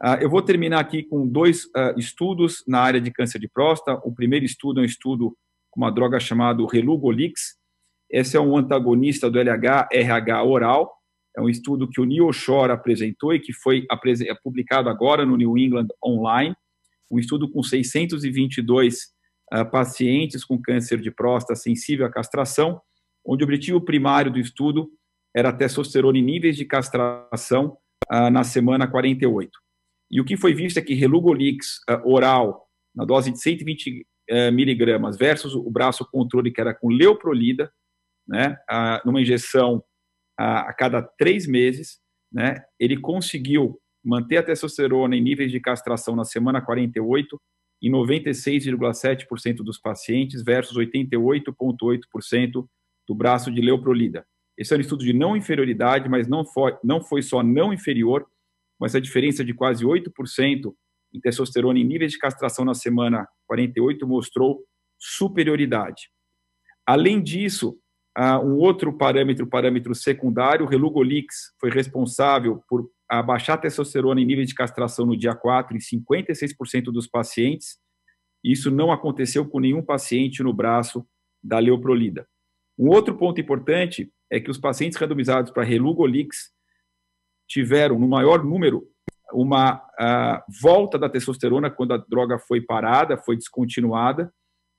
Ah, eu vou terminar aqui com dois ah, estudos na área de câncer de próstata. O primeiro estudo é um estudo com uma droga chamada Relugolix. Esse é um antagonista do LH-RH oral. É um estudo que o Neil Shore apresentou e que foi é publicado agora no New England Online. Um estudo com 622 ah, pacientes com câncer de próstata sensível à castração, onde o objetivo primário do estudo era testosterona em níveis de castração na semana 48. E o que foi visto é que Relugolix eh, oral, na dose de 120 eh, miligramas, versus o braço controle, que era com Leoprolida, né, numa injeção a cada três meses, né, ele conseguiu manter a testosterona em níveis de castração na semana 48 em 96,7% dos pacientes versus 88,8% do braço de Leoprolida. Esse é um estudo de não inferioridade, mas não foi, não foi só não inferior, com essa diferença de quase 8% em testosterona em níveis de castração na semana 48 mostrou superioridade. Além disso, uh, um outro parâmetro, parâmetro secundário, o Relugolix foi responsável por abaixar a testosterona em níveis de castração no dia 4 em 56% dos pacientes. Isso não aconteceu com nenhum paciente no braço da leoprolida. Um outro ponto importante é que os pacientes randomizados para Relugolix tiveram, no maior número, uma uh, volta da testosterona quando a droga foi parada, foi descontinuada,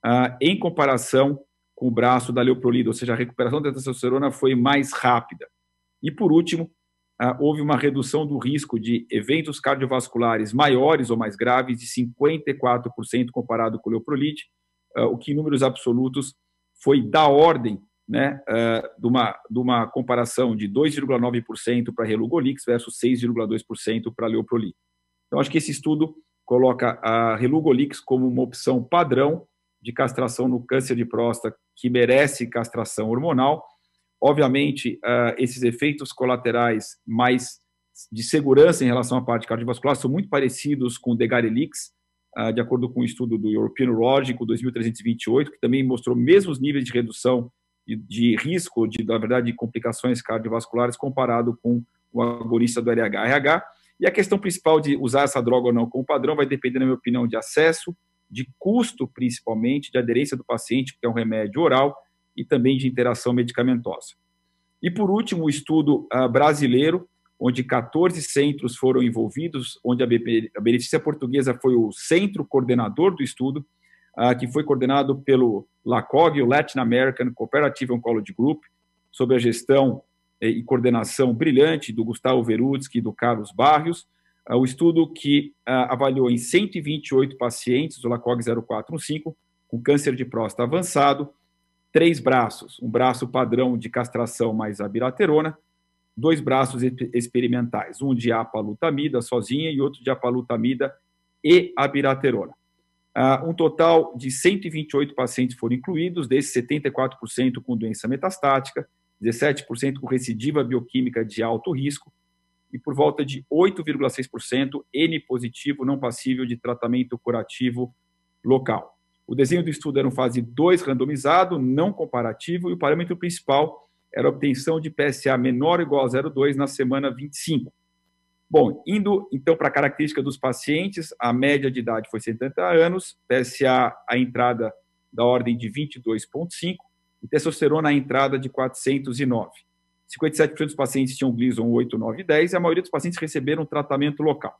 uh, em comparação com o braço da leoprolida, ou seja, a recuperação da testosterona foi mais rápida. E, por último, uh, houve uma redução do risco de eventos cardiovasculares maiores ou mais graves de 54% comparado com o leoprolide, o que em números absolutos foi da ordem né, uh, de, uma, de uma comparação de 2,9% para Relugolix versus 6,2% para Leoprolix. Então, acho que esse estudo coloca a Relugolix como uma opção padrão de castração no câncer de próstata que merece castração hormonal. Obviamente, uh, esses efeitos colaterais mais de segurança em relação à parte cardiovascular são muito parecidos com o Degarelix, ah, de acordo com o um estudo do European Urologic 2328, que também mostrou mesmos níveis de redução de, de risco, de, na verdade, de complicações cardiovasculares comparado com o agonista do RH, rh E a questão principal de usar essa droga ou não como padrão vai depender, na minha opinião, de acesso, de custo, principalmente, de aderência do paciente, que é um remédio oral, e também de interação medicamentosa. E, por último, o um estudo uh, brasileiro, onde 14 centros foram envolvidos, onde a, BP, a Beneficência Portuguesa foi o centro coordenador do estudo, ah, que foi coordenado pelo LACOG, o Latin American Cooperative Oncology Group, sob a gestão eh, e coordenação brilhante do Gustavo Verudsky e do Carlos Barrios. Ah, o estudo que ah, avaliou em 128 pacientes do LACOG 0415 com câncer de próstata avançado, três braços, um braço padrão de castração mais abiraterona, dois braços experimentais, um de apalutamida sozinha e outro de apalutamida e abiraterona. Ah, um total de 128 pacientes foram incluídos, desses 74% com doença metastática, 17% com recidiva bioquímica de alto risco e por volta de 8,6% N positivo não passível de tratamento curativo local. O desenho do estudo era um fase 2 randomizado, não comparativo, e o parâmetro principal era a obtenção de PSA menor ou igual a 0,2 na semana 25. Bom, indo então para a característica dos pacientes, a média de idade foi 70 anos, PSA a entrada da ordem de 22,5 e testosterona a entrada de 409. 57% dos pacientes tinham Gleason 8, 9 e 10 e a maioria dos pacientes receberam tratamento local.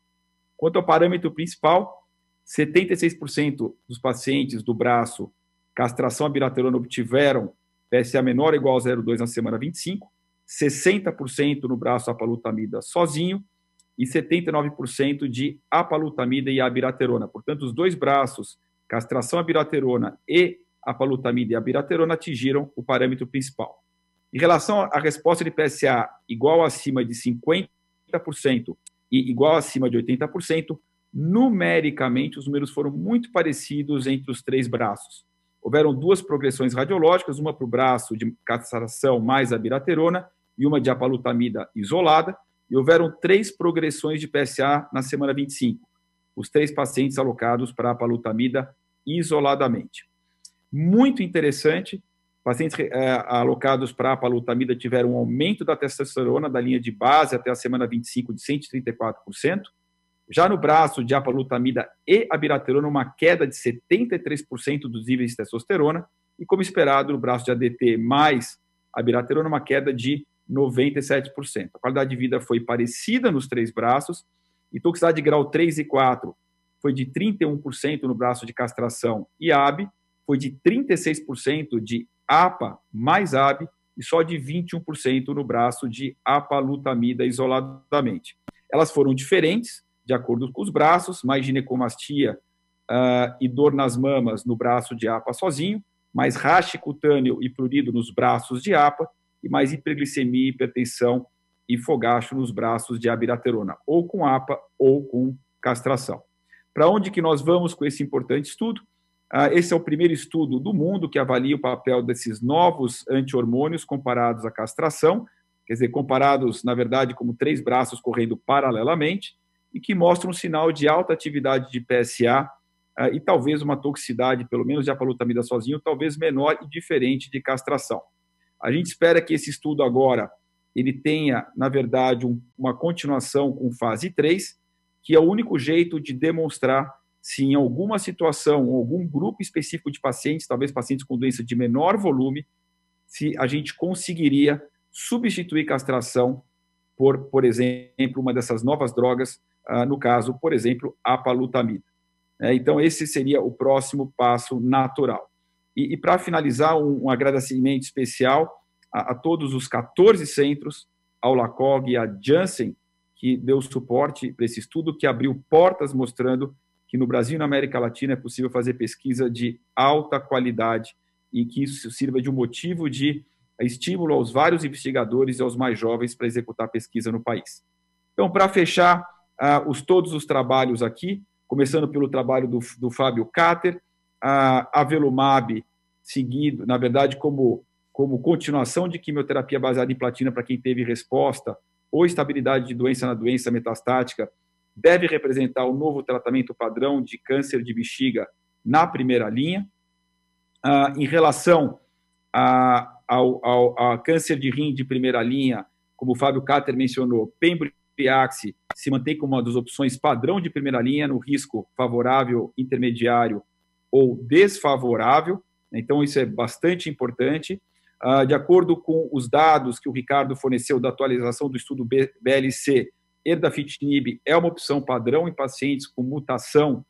Quanto ao parâmetro principal, 76% dos pacientes do braço castração abiraterona obtiveram PSA menor ou igual a 0,2 na semana 25, 60% no braço apalutamida sozinho e 79% de apalutamida e abiraterona. Portanto, os dois braços, castração abiraterona e apalutamida e abiraterona, atingiram o parâmetro principal. Em relação à resposta de PSA igual acima de 50% e igual acima de 80%, numericamente os números foram muito parecidos entre os três braços. Houveram duas progressões radiológicas, uma para o braço de castração mais abiraterona e uma de apalutamida isolada, e houveram três progressões de PSA na semana 25, os três pacientes alocados para a palutamida isoladamente. Muito interessante, pacientes é, alocados para a palutamida tiveram um aumento da testosterona da linha de base até a semana 25 de 134%, já no braço de apalutamida e abiraterona, uma queda de 73% dos níveis de testosterona, e como esperado, no braço de ADT mais abiraterona, uma queda de 97%. A qualidade de vida foi parecida nos três braços, e toxicidade de grau 3 e 4 foi de 31% no braço de castração e AB, foi de 36% de APA mais AB e só de 21% no braço de apalutamida isoladamente. Elas foram diferentes de acordo com os braços, mais ginecomastia uh, e dor nas mamas no braço de APA sozinho, mais raste cutâneo e prurido nos braços de APA e mais hiperglicemia, hipertensão e fogacho nos braços de abiraterona, ou com APA ou com castração. Para onde que nós vamos com esse importante estudo? Ah, esse é o primeiro estudo do mundo que avalia o papel desses novos anti-hormônios comparados à castração, quer dizer, comparados, na verdade, como três braços correndo paralelamente, e que mostra um sinal de alta atividade de PSA ah, e talvez uma toxicidade, pelo menos de apalutamida sozinho, talvez menor e diferente de castração. A gente espera que esse estudo agora ele tenha, na verdade, um, uma continuação com fase 3, que é o único jeito de demonstrar se em alguma situação, algum grupo específico de pacientes, talvez pacientes com doença de menor volume, se a gente conseguiria substituir castração por, por exemplo, uma dessas novas drogas, ah, no caso, por exemplo, a palutamida. É, então, esse seria o próximo passo natural. E, e para finalizar, um, um, agradecimento especial a, a, todos os 14 centros, ao LACOG e à Janssen, que deu suporte para esse estudo, que abriu portas mostrando que no Brasil e na América Latina é possível fazer pesquisa de alta qualidade e que isso sirva de um motivo de estímulo aos vários investigadores e aos mais jovens para executar pesquisa no país. Então, para fechar uh, os, todos os trabalhos aqui, começando pelo trabalho do, do Fábio Cater, ah, a Velumab, seguido, na verdade, como, como continuação de quimioterapia baseada em platina para quem teve resposta ou estabilidade de doença na doença metastática, deve representar o novo tratamento padrão de câncer de bexiga na primeira linha. Ah, em relação a, ao, ao a câncer de rim de primeira linha, como o Fábio Cáter mencionou, Pembriaxi se mantém como uma das opções padrão de primeira linha no risco favorável, intermediário ou desfavorável. Então, isso é bastante importante. Ah, de acordo com os dados que o Ricardo forneceu da atualização do estudo BLC, erdafitinib é uma opção padrão em pacientes com mutação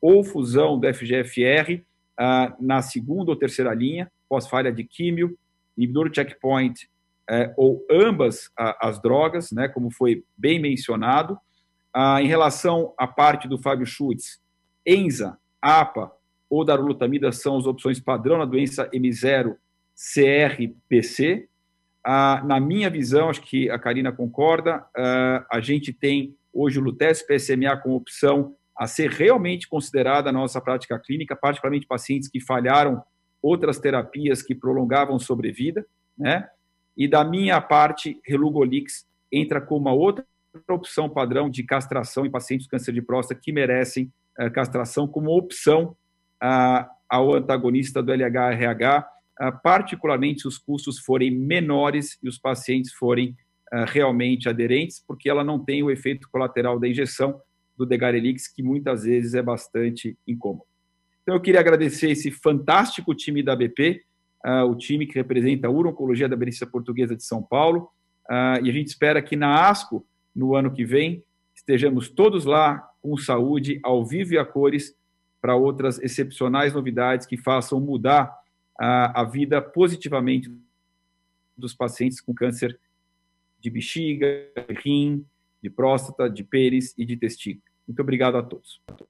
ou fusão do FGFR ah, na segunda ou terceira linha, pós-falha de químio, inibidor checkpoint eh, ou ambas as drogas, né, como foi bem mencionado. Ah, em relação à parte do Fábio Schutz, ENZA, APA, ou darolutamida são as opções padrão na doença M0-CRPC. Ah, na minha visão, acho que a Karina concorda, ah, a gente tem hoje o Lutece PSMA como opção a ser realmente considerada na nossa prática clínica, particularmente pacientes que falharam outras terapias que prolongavam sobrevida, né? E da minha parte, Relugolix entra como uma outra opção padrão de castração em pacientes com câncer de próstata que merecem eh, castração como opção ah, ao antagonista do LHRH, ah, particularmente se os custos forem menores e os pacientes forem ah, realmente aderentes, porque ela não tem o efeito colateral da injeção do Degarelix, que muitas vezes é bastante incômodo. Então, eu queria agradecer esse fantástico time da BP, o time que representa a urologia da Berícia Portuguesa de São Paulo, e a gente espera que na ASCO, no ano que vem, estejamos todos lá com saúde, ao vivo e a cores, para outras excepcionais novidades que façam mudar a, a vida positivamente dos pacientes com câncer de bexiga, de rim, de próstata, de pênis e de testículo. Muito obrigado a todos.